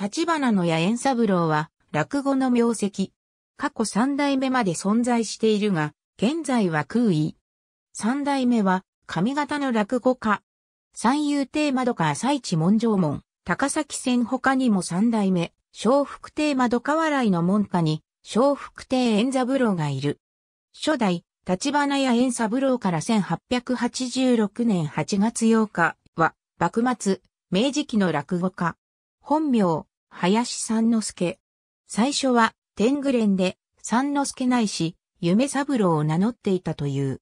立花のや円三郎は、落語の名跡。過去三代目まで存在しているが、現在は空位。三代目は、上方の落語家。三遊亭窓か朝市門上門、高崎線他にも三代目、小福亭窓か笑いの門下に、小福亭円三郎がいる。初代、立花屋円三郎から1886年8月8日は、幕末、明治期の落語家。本名、林三之助。最初は、天狗連で、三之助ないし、夢三郎を名乗っていたという。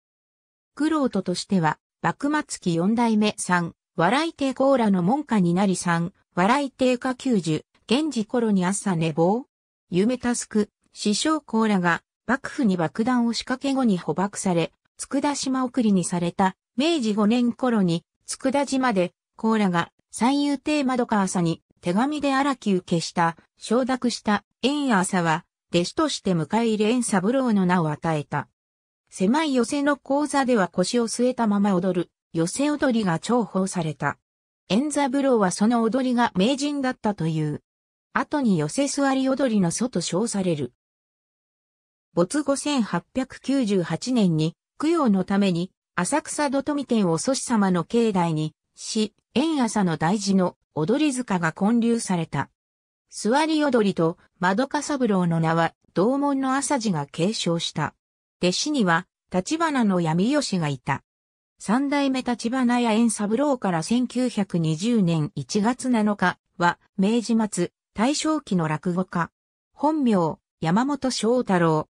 苦労ととしては、幕末期四代目三、笑い亭コーラの門下になり三、笑い亭下九十、現時頃に朝寝坊夢タスク、師匠コーラが、幕府に爆弾を仕掛け後に捕獲され、佃島送りにされた、明治五年頃に、佃島で、コーラが、三遊亭窓川さんに、手紙で荒木受けした、承諾した縁朝は、弟子として迎え入れ縁三郎の名を与えた。狭い寄せの講座では腰を据えたまま踊る、寄せ踊りが重宝された。縁三郎はその踊りが名人だったという。後に寄せ座り踊りの祖と称される。没後1898年に、供養のために、浅草土富店を祖師様の境内に、し、縁朝の大事の踊り塚が建立された。座り踊りと窓か三郎の名は同門の朝地が継承した。弟子には立花の闇吉がいた。三代目立花や縁三郎から1920年1月7日は明治末大正期の落語家。本名山本翔太郎。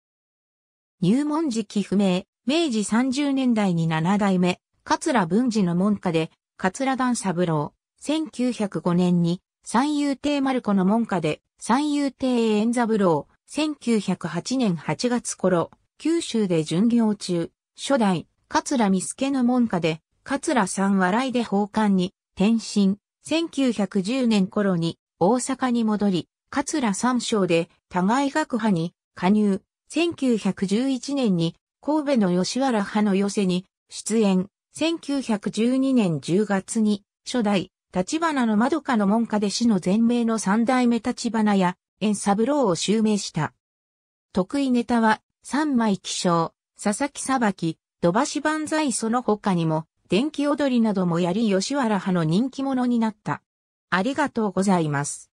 入門時期不明、明治30年代に七代目、桂文治の門下で桂段三郎、1905年に三遊亭丸子の門下で三遊亭円三郎、1908年8月頃、九州で巡業中、初代、桂三助の門下で、桂三笑いで奉還に転身、1910年頃に大阪に戻り、桂三章で互い学派に加入、1911年に神戸の吉原派の寄せに出演、1912年10月に、初代、立花の窓かの門下で死の前名の三代目立花や、縁三郎を襲名した。得意ネタは、三枚気象、佐々木さばき、土橋万歳その他にも、電気踊りなどもやり吉原派の人気者になった。ありがとうございます。